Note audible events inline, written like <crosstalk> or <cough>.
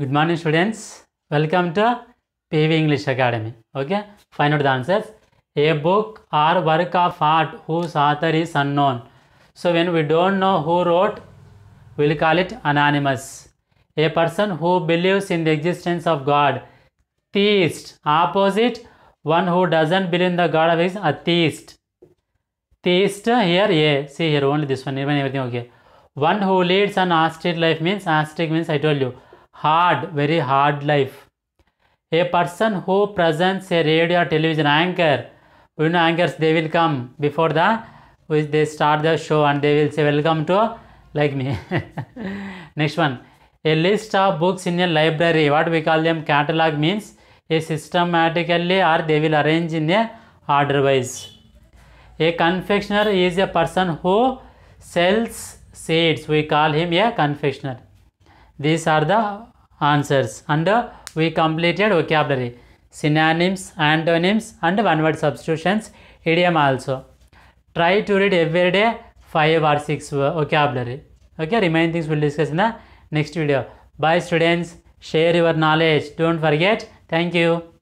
good morning students welcome to pv english academy okay find out the answers a book or work of art whose author is unknown so when we don't know who wrote we'll call it anonymous a person who believes in the existence of god theist opposite one who doesn't believe in the god of is atheist theist here Yeah. see here only this one even everything okay one who leads an ascetic life means ascetic means i told you hard, very hard life. A person who presents a radio or television anchor, you know anchors, they will come before the, which they start the show and they will say welcome to, like me. <laughs> Next one, a list of books in a library, what we call them catalog means, a systematically or they will arrange in a order wise. A confectioner is a person who sells seeds, we call him a confectioner. These are the answers and uh, we completed vocabulary, synonyms, antonyms and one word substitutions, idiom also. Try to read every day 5 or 6 vocabulary. Okay, remaining things we'll discuss in the next video. Bye students, share your knowledge. Don't forget. Thank you.